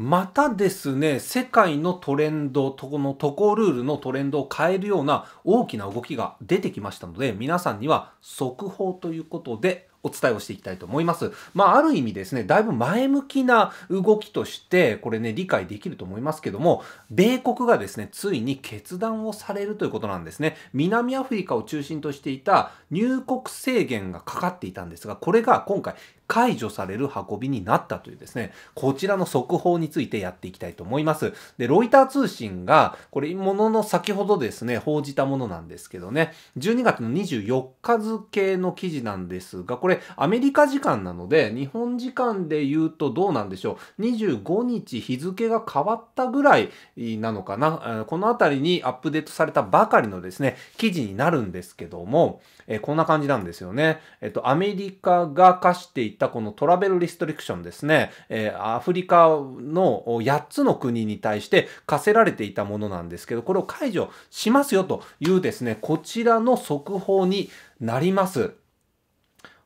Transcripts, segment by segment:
またですね、世界のトレンド、この渡航ルールのトレンドを変えるような大きな動きが出てきましたので、皆さんには速報ということでお伝えをしていきたいと思います。まあ、ある意味ですね、だいぶ前向きな動きとして、これね、理解できると思いますけども、米国がですね、ついに決断をされるということなんですね。南アフリカを中心としていた入国制限がかかっていたんですが、これが今回、解除される運びになったというですね、こちらの速報についてやっていきたいと思います。で、ロイター通信が、これ、ものの先ほどですね、報じたものなんですけどね、12月の24日付の記事なんですが、これ、アメリカ時間なので、日本時間で言うとどうなんでしょう、25日日付が変わったぐらいなのかな、この辺りにアップデートされたばかりのですね、記事になるんですけども、えこんな感じなんですよね。えっと、アメリカが課していたったこのトラベルリストリクションですね、えー、アフリカの8つの国に対して課せられていたものなんですけど、これを解除しますよというですね、こちらの速報になります。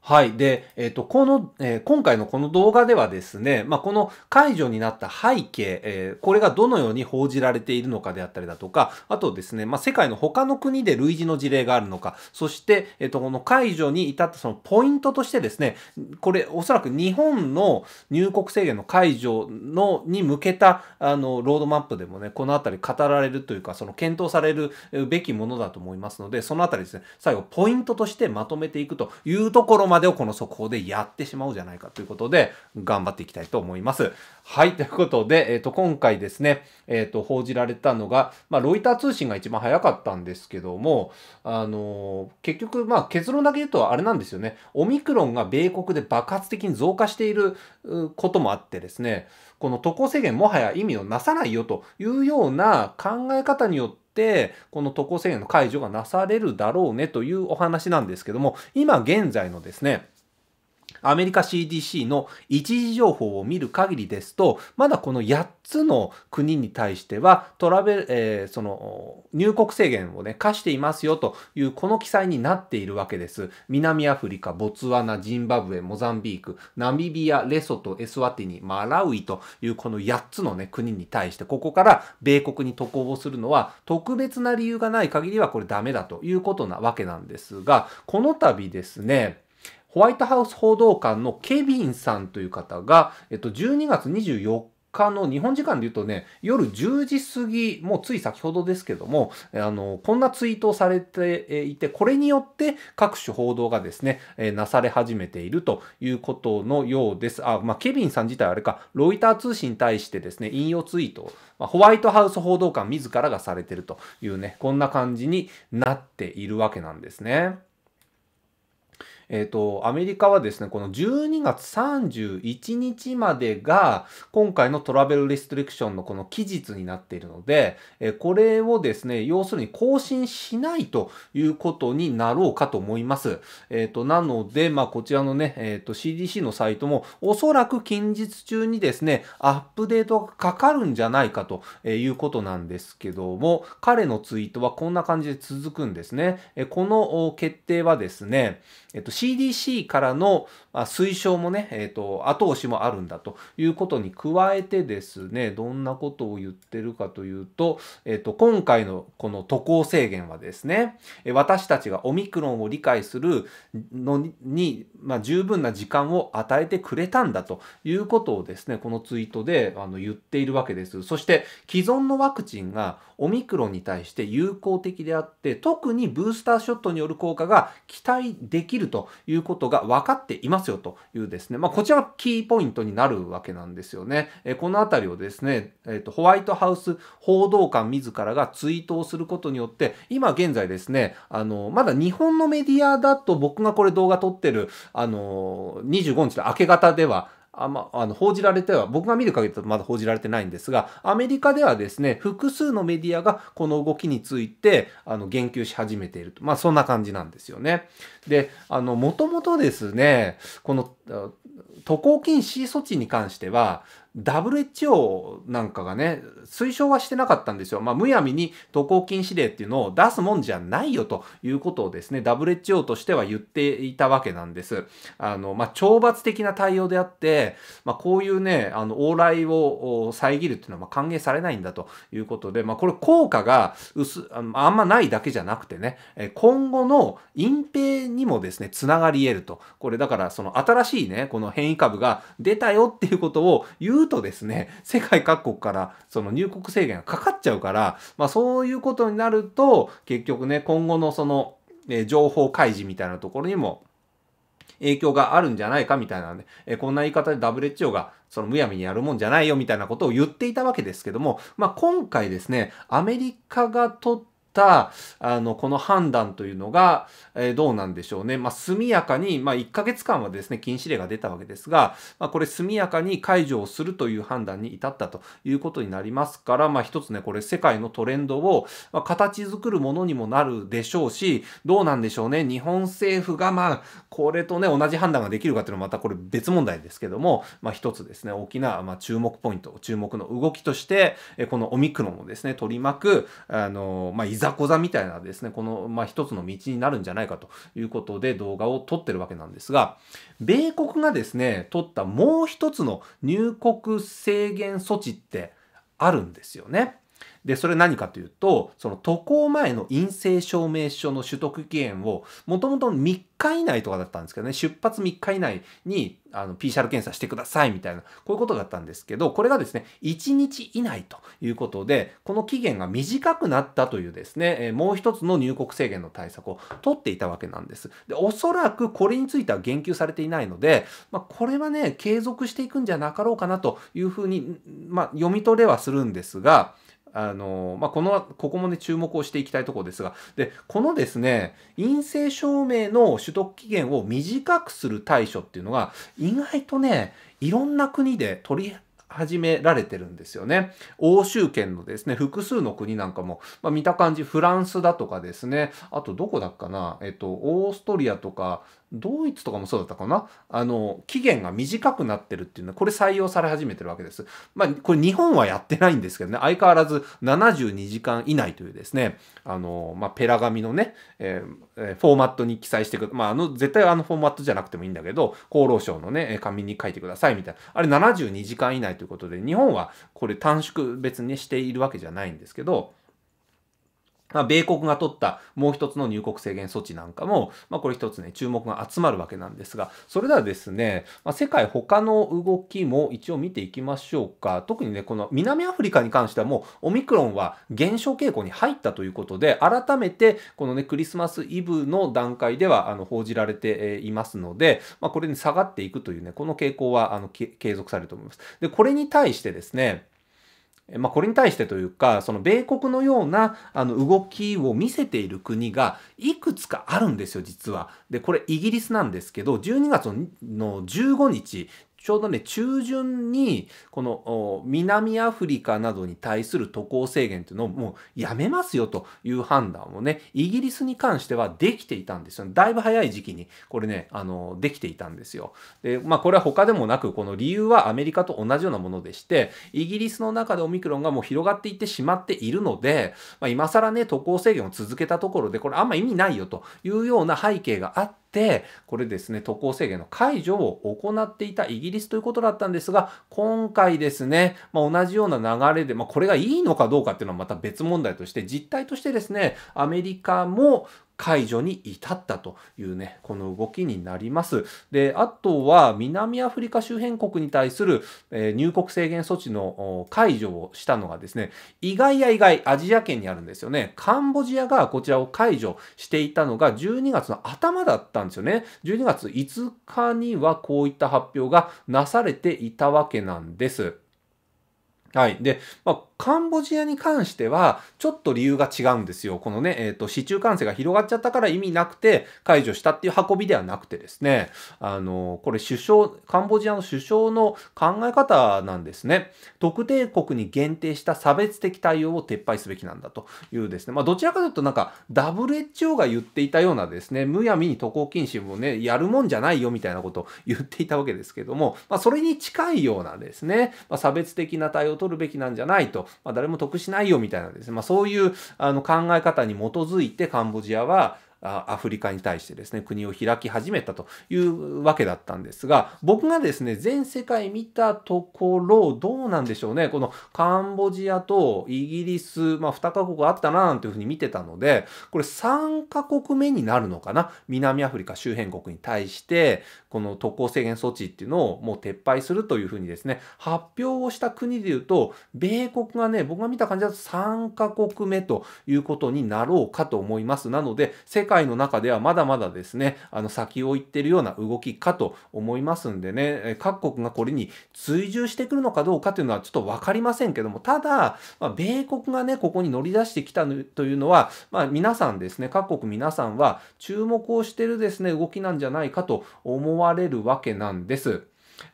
はい。で、えっ、ー、と、この、えー、今回のこの動画ではですね、まあ、この解除になった背景、えー、これがどのように報じられているのかであったりだとか、あとですね、まあ、世界の他の国で類似の事例があるのか、そして、えっ、と、この解除に至ったそのポイントとしてですね、これ、おそらく日本の入国制限の解除の、に向けた、あの、ロードマップでもね、このあたり語られるというか、その検討されるべきものだと思いますので、そのあたりですね、最後、ポイントとしてまとめていくというところまでまでをこの速報でやってしまおうじゃないかということで、頑張っていきたいと思います。はい、ということで、えっ、ー、と、今回ですね、えっ、ー、と、報じられたのが、まあ、ロイター通信が一番早かったんですけども、あのー、結局、まあ、結論だけ言うとあれなんですよね、オミクロンが米国で爆発的に増加していることもあってですね、この渡航制限もはや意味をなさないよというような考え方によって、、この渡航制限の解除がなされるだろうねというお話なんですけども、今現在のですね、アメリカ CDC の一時情報を見る限りですと、まだこの8つの国に対しては、トラベル、えー、その、入国制限をね、課していますよという、この記載になっているわけです。南アフリカ、ボツワナ、ジンバブエ、モザンビーク、ナミビア、レソト、エスワティニ、マラウイというこの8つのね、国に対して、ここから米国に渡航をするのは、特別な理由がない限りはこれダメだということなわけなんですが、この度ですね、ホワイトハウス報道官のケビンさんという方が、えっと、12月24日の日本時間で言うとね、夜10時過ぎ、もうつい先ほどですけども、あの、こんなツイートをされていて、これによって各種報道がですね、えなされ始めているということのようです。あ、まあ、ケビンさん自体あれか、ロイター通信に対してですね、引用ツイートを、まあ、ホワイトハウス報道官自らがされてるというね、こんな感じになっているわけなんですね。えっ、ー、と、アメリカはですね、この12月31日までが、今回のトラベルリストリクションのこの期日になっているので、えー、これをですね、要するに更新しないということになろうかと思います。えっ、ー、と、なので、まあ、こちらのね、えっ、と、CDC のサイトも、おそらく近日中にですね、アップデートがかかるんじゃないかということなんですけども、彼のツイートはこんな感じで続くんですね。えこの決定はですね、えっ、と、CDC からの推奨もね、えーと、後押しもあるんだということに加えてですねどんなことを言ってるかというと,、えーと、と今回のこの渡航制限はですね私たちがオミクロンを理解するのに、まあ、十分な時間を与えてくれたんだということをですねこのツイートであの言っているわけです。そして既存のワクチンがオミクロンに対して有効的であって特にブースターショットによる効果が期待できるということが分かっていますよというですね、まあ、こちらキーポイントになるわけなんですよね。えこの辺りをですね、えーと、ホワイトハウス報道官自らが追悼することによって今現在ですねあのまだ日本のメディアだと僕がこれ動画撮ってるあの25日の明け方ではあまあの報じられては、僕が見る限りとまだ報じられてないんですが、アメリカではですね、複数のメディアがこの動きについて、あの、言及し始めていると。まあ、そんな感じなんですよね。で、あの、もともとですね、この、渡航禁止措置に関しては、WHO なんかがね、推奨はしてなかったんですよ。まあ、むやみに渡航禁止令っていうのを出すもんじゃないよということをですね、WHO としては言っていたわけなんです。あの、まあ、懲罰的な対応であって、まあ、こういうね、あの、往来を遮るっていうのはま歓迎されないんだということで、まあ、これ効果が薄あ、あんまないだけじゃなくてね、今後の隠蔽にもですね、つながり得ると。これだから、その新しいね、この変異株が出たよっていうことを言ううとですね、世界各国からその入国制限がかかっちゃうから、まあそういうことになると、結局ね、今後のその、え情報開示みたいなところにも影響があるんじゃないかみたいなね、えこんな言い方で WHO がそのむやみにやるもんじゃないよみたいなことを言っていたわけですけども、まあ今回ですね、アメリカが取っったあのこの判断というのが、えー、どうなんでしょうね、まあ、速やかに、まあ、1ヶ月間はですね禁止令が出たわけですが、まあ、これ速やかに解除をするという判断に至ったということになりますから、まあ、一つねこれ世界のトレンドを、まあ、形作るものにもなるでしょうしどうなんでしょうね日本政府がまあこれとね同じ判断ができるかというのはまたこれ別問題ですけども、まあ、一つですね大きな、まあ、注目ポイント注目の動きとしてこのオミクロンをですね取り巻くあの、まあ、いざざこざみたいなですね、この、まあ、一つの道になるんじゃないかということで動画を撮ってるわけなんですが、米国がですね、取ったもう一つの入国制限措置ってあるんですよね。で、それ何かというと、その渡航前の陰性証明書の取得期限を、もともと3日以内とかだったんですけどね、出発3日以内にあの PCR 検査してくださいみたいな、こういうことだったんですけど、これがですね、1日以内ということで、この期限が短くなったというですね、えもう一つの入国制限の対策を取っていたわけなんです。で、おそらくこれについては言及されていないので、まあ、これはね、継続していくんじゃなかろうかなというふうに、まあ、読み取れはするんですが、あの、まあ、この、ここもね、注目をしていきたいところですが、で、このですね、陰性証明の取得期限を短くする対処っていうのが、意外とね、いろんな国で取り始められてるんですよね。欧州圏のですね、複数の国なんかも、まあ、見た感じ、フランスだとかですね、あとどこだっかな、えっと、オーストリアとか、ドイツとかもそうだったかなあの、期限が短くなってるっていうのは、これ採用され始めてるわけです。まあ、これ日本はやってないんですけどね、相変わらず72時間以内というですね、あの、まあ、ペラ紙のね、えー、フォーマットに記載してくまあ、あの、絶対あのフォーマットじゃなくてもいいんだけど、厚労省のね、紙に書いてくださいみたいな。あれ72時間以内ということで、日本はこれ短縮別にしているわけじゃないんですけど、まあ、米国が取ったもう一つの入国制限措置なんかも、まあ、これ一つね、注目が集まるわけなんですが、それではですね、まあ、世界他の動きも一応見ていきましょうか。特にね、この南アフリカに関してはもうオミクロンは減少傾向に入ったということで、改めてこのね、クリスマスイブの段階ではあの報じられていますので、まあ、これに下がっていくというね、この傾向はあの継続されると思います。で、これに対してですね、まあ、これに対してというか、その米国のようなあの動きを見せている国がいくつかあるんですよ、実は。で、これイギリスなんですけど、12月の15日ちょうどね、中旬に、この南アフリカなどに対する渡航制限というのをもうやめますよという判断をね、イギリスに関してはできていたんですよ、ね。だいぶ早い時期に、これね、あの、できていたんですよ。で、まあこれは他でもなく、この理由はアメリカと同じようなものでして、イギリスの中でオミクロンがもう広がっていってしまっているので、まあ、今更ね、渡航制限を続けたところで、これあんま意味ないよというような背景があって、、これですね、渡航制限の解除を行っていたイギリスということだったんですが、今回ですね、まあ、同じような流れで、まあ、これがいいのかどうかっていうのはまた別問題として、実態としてですね、アメリカも解除に至ったというね、この動きになります。で、あとは南アフリカ周辺国に対する、えー、入国制限措置の解除をしたのがですね、意外や意外、アジア圏にあるんですよね。カンボジアがこちらを解除していたのが12月の頭だったんですよね。12月5日にはこういった発表がなされていたわけなんです。はい。で、まあ、カンボジアに関しては、ちょっと理由が違うんですよ。このね、えっ、ー、と、市中感染が広がっちゃったから意味なくて、解除したっていう運びではなくてですね、あの、これ首相、カンボジアの首相の考え方なんですね。特定国に限定した差別的対応を撤廃すべきなんだというですね、まあ、どちらかというとなんか、WHO が言っていたようなですね、むやみに渡航禁止もね、やるもんじゃないよみたいなことを言っていたわけですけども、まあ、それに近いようなですね、まあ、差別的な対応と取るべきなんじゃないと、まあ、誰も得しないよみたいなですね、まあ、そういうあの考え方に基づいてカンボジアはアフリカに対してですね、国を開き始めたというわけだったんですが、僕がですね、全世界見たところ、どうなんでしょうね、このカンボジアとイギリス、まあ2カ国あったななんていうふうに見てたので、これ3カ国目になるのかな、南アフリカ周辺国に対して、この渡航制限措置っていうのをもう撤廃するというふうにですね、発表をした国で言うと、米国がね、僕が見た感じだと3カ国目ということになろうかと思います。なので、世界界の中ではまだまだですね、あの先を行ってるような動きかと思いますんでね、各国がこれに追従してくるのかどうかというのはちょっと分かりませんけども、ただ、まあ、米国がね、ここに乗り出してきたというのは、まあ、皆さんですね、各国皆さんは注目をしてるですね、動きなんじゃないかと思われるわけなんです。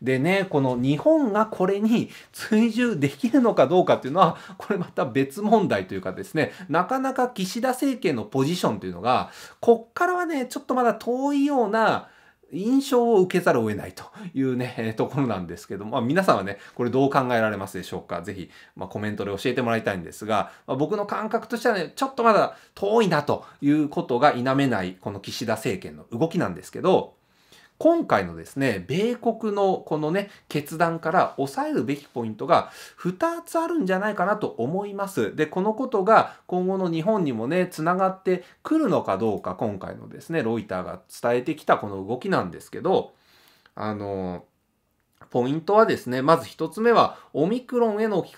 でね、この日本がこれに追従できるのかどうかっていうのは、これまた別問題というかですね、なかなか岸田政権のポジションというのが、こっからはね、ちょっとまだ遠いような、印象を受けざるを得ないというね、ところなんですけども、まあ、皆さんはね、これどう考えられますでしょうかぜひ、まあ、コメントで教えてもらいたいんですが、まあ、僕の感覚としてはね、ちょっとまだ遠いなということが否めない、この岸田政権の動きなんですけど、今回のですね、米国のこのね、決断から抑えるべきポイントが2つあるんじゃないかなと思います。で、このことが今後の日本にもね、つながってくるのかどうか、今回のですね、ロイターが伝えてきたこの動きなんですけど、あの、ポイントはですね、まず1つ目は、オミクロンへの置き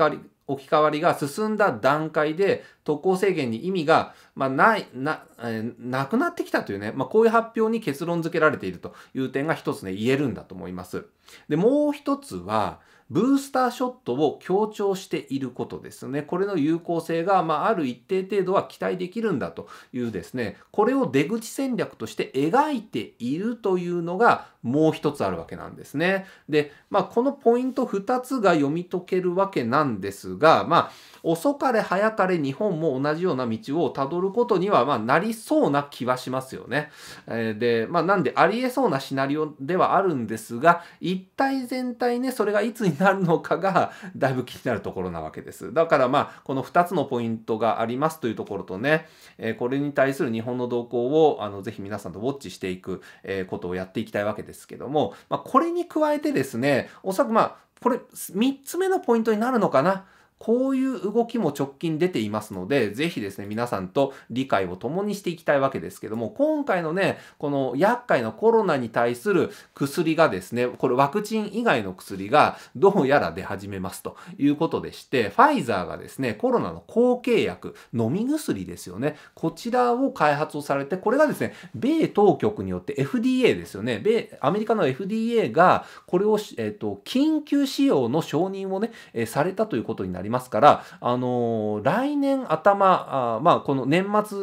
置き換わりが進んだ段階で渡航制限に意味が、まあ、ない、な、えー、なくなってきたというね、まあ、こういう発表に結論付けられているという点が一つね、言えるんだと思います。で、もう一つは、ブースターショットを強調していることですね。これの有効性が、まあ、ある一定程度は期待できるんだというですね、これを出口戦略として描いているというのがもう一つあるわけなんですね。で、まあ、このポイント2つが読み解けるわけなんですが、まあ、遅かれ早かれ日本も同じような道をたどることにはまあなりそうな気はしますよね。えー、で、まあ、なんでありえそうなシナリオではあるんですが一体全体ねそれがいつになるのかがだいぶ気になるところなわけです。だからまあこの2つのポイントがありますというところとね、えー、これに対する日本の動向をあのぜひ皆さんとウォッチしていく、えことをやっていきたいわけですけども、まあ、これに加えてですねおそらくまあこれ3つ目のポイントになるのかなこういう動きも直近出ていますので、ぜひですね、皆さんと理解を共にしていきたいわけですけども、今回のね、この厄介なコロナに対する薬がですね、これワクチン以外の薬がどうやら出始めますということでして、ファイザーがですね、コロナの後継薬、飲み薬ですよね、こちらを開発をされて、これがですね、米当局によって FDA ですよね、米、アメリカの FDA がこれを、えっ、ー、と、緊急使用の承認をね、えー、されたということになります。ますから、あのー、来年頭、あまあ、この年末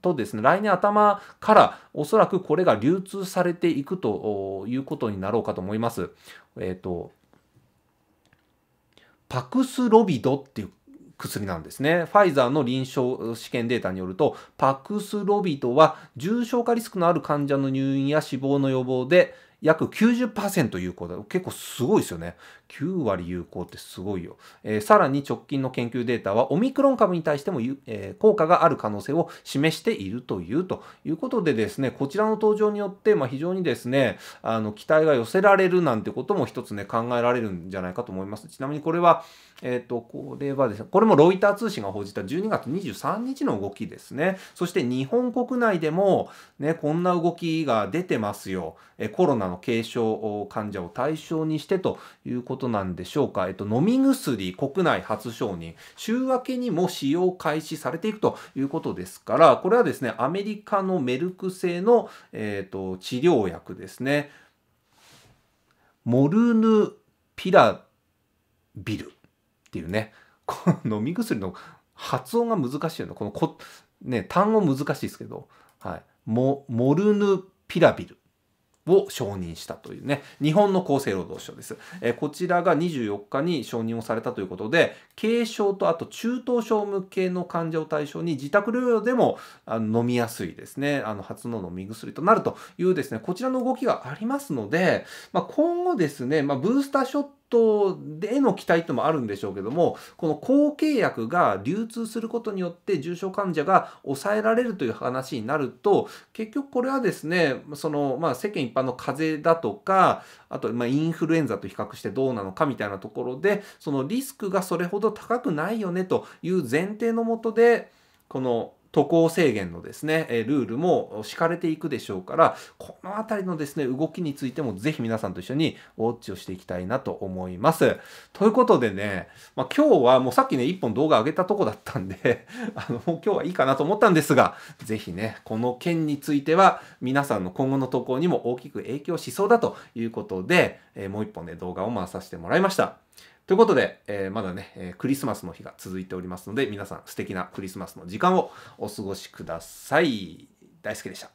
とですね、来年頭からおそらくこれが流通されていくということになろうかと思います。えっ、ー、と、パクスロビドっていう薬なんですね。ファイザーの臨床試験データによると、パクスロビドは重症化リスクのある患者の入院や死亡の予防で約90%有効だ。結構すごいですよね。9割有効ってすごいよ、えー、さらに直近の研究データはオミクロン株に対しても、えー、効果がある可能性を示しているというということでですねこちらの登場によって、まあ、非常にですねあの期待が寄せられるなんてことも一つね考えられるんじゃないかと思いますちなみにこれは、えっ、ー、とこれはですねこれもロイター通信が報じた12月23日の動きですねそして日本国内でも、ね、こんな動きが出てますよ、えコロナの軽症患者を対象にしてということことなんでしょうか、えっと、飲み薬国内初承認、週明けにも使用開始されていくということですから、これはですね、アメリカのメルク製の、えっと、治療薬ですね、モルヌピラビルっていうね、この飲み薬の発音が難しいの、このこ、ね、単語難しいですけど、はい、モモルヌピラビル。を承認したというね、日本の厚生労働省です。えー、こちらが24日に承認をされたということで、軽症とあと中等症向けの患者を対象に自宅療養でもあの飲みやすいですね、あの初の飲み薬となるというですね、こちらの動きがありますので、まあ、今後ですね、まあ、ブースターショットトでの期待ともあるんでしょうけども、この好契約が流通することによって重症患者が抑えられるという話になると、結局これはですね、その、まあ世間一般の風邪だとか、あと、まインフルエンザと比較してどうなのかみたいなところで、そのリスクがそれほど高くないよねという前提のもとで、この渡航制限のですね、ルールも敷かれていくでしょうから、このあたりのですね、動きについてもぜひ皆さんと一緒にウォッチをしていきたいなと思います。ということでね、まあ、今日はもうさっきね、1本動画上げたとこだったんで あの、もう今日はいいかなと思ったんですが、ぜひね、この件については皆さんの今後の渡航にも大きく影響しそうだということで、えもう1本ね、動画を回させてもらいました。ということで、えー、まだね、えー、クリスマスの日が続いておりますので、皆さん素敵なクリスマスの時間をお過ごしください。大好きでした。